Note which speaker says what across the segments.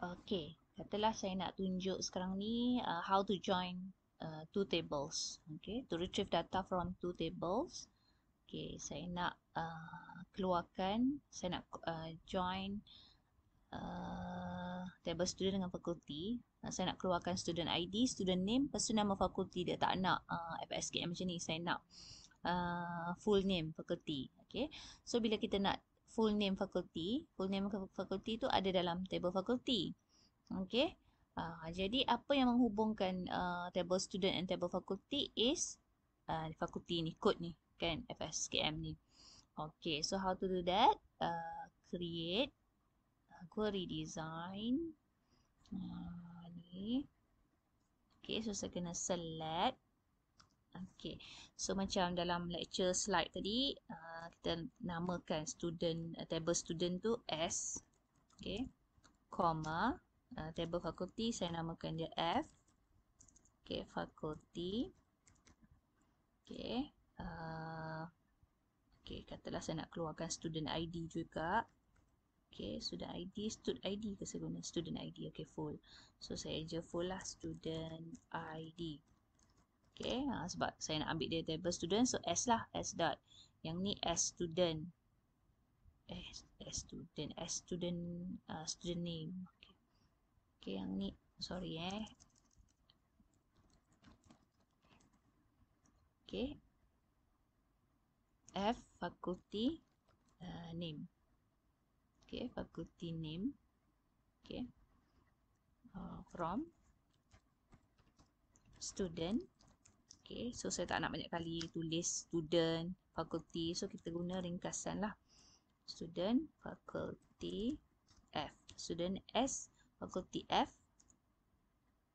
Speaker 1: Okay, katalah saya nak tunjuk sekarang ni uh, how to join uh, two tables. Okay, to retrieve data from two tables. Okay, saya nak uh, keluarkan, saya nak uh, join uh, table student dengan fakulti. Uh, saya nak keluarkan student ID, student name, lepas tu nama fakulti dia tak nak uh, FSKM macam ni. Saya nak uh, full name fakulti. Okay, so bila kita nak full name faculty. Full name faculty tu ada dalam table faculty. Okay. Uh, jadi apa yang menghubungkan uh, table student and table faculty is uh, faculty ni, kod ni kan FSKM ni. Okay, so how to do that? Uh, create query design uh, ni. Okay, so saya kena select. Okay, so macam dalam lecture slide tadi, uh, kita namakan student uh, table student tu S okay comma uh, table fakulti saya namakan dia F okay fakulti, okay uh, okay katalah saya nak keluarkan student ID juga okay student ID student ID ke saya guna student ID okay full so saya je full lah student ID Okay, ha, sebab saya nak ambil dia table student. So, S lah. S dot. Yang ni S student. Eh, S student. S student. Uh, student name. Okay. okay, yang ni. Sorry eh. Okay. F fakulti uh, name. Okay, fakulti name. Okay. Uh, from student. Okay, so saya tak nak banyak kali tulis student, fakulti. So kita guna ringkasan lah. Student, fakulti F. Student S, fakulti F.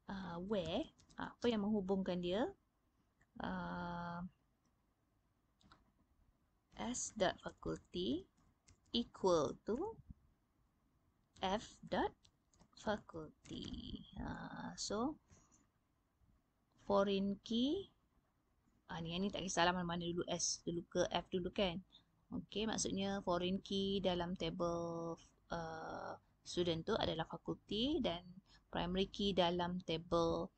Speaker 1: Uh, where, ah, apa yang menghubungkan dia? Uh, S dot fakulti equal to F dot fakulti. Uh, so, foreign key Ha, ni yang ni tak kisahlah mana-mana dulu S dulu ke F dulu kan. Okey maksudnya foreign key dalam table uh, student tu adalah fakulti dan primary key dalam table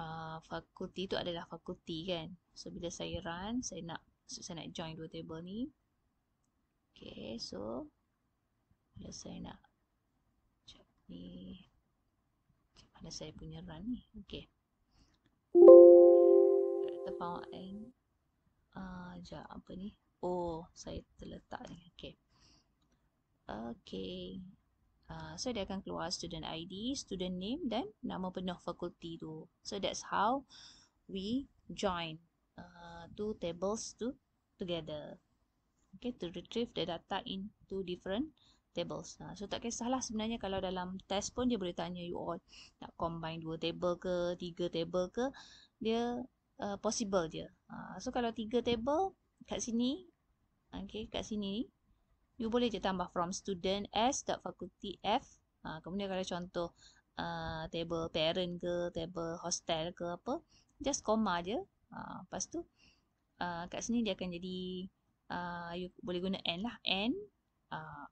Speaker 1: uh, fakulti tu adalah fakulti kan. So bila saya run saya nak so saya nak join dua table ni. Okey so bila saya nak check ni. Check mana saya punya run ni. Okey terbawaan uh, jap apa ni oh saya terletak ni Okay. okey uh, so dia akan keluar student ID student name dan nama penuh fakulti tu so that's how we join uh, two tables tu together Okay, to retrieve the data in two different tables. Ha, so tak kisahlah sebenarnya kalau dalam test pun dia boleh tanya you all nak combine dua table ke, tiga table ke, dia uh, possible je. Uh, so kalau tiga table kat sini, okay, kat sini, you boleh je tambah from student S dot faculty F. Uh, kemudian kalau contoh uh, table parent ke, table hostel ke apa, just comma je. Uh, lepas tu, uh, kat sini dia akan jadi, uh, you boleh guna N lah. N, uh,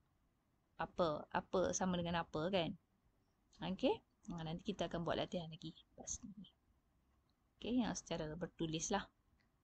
Speaker 1: apa, apa sama dengan apa kan. Okay, nanti kita akan buat latihan lagi lepas ni okay, yang secara bertulis lah.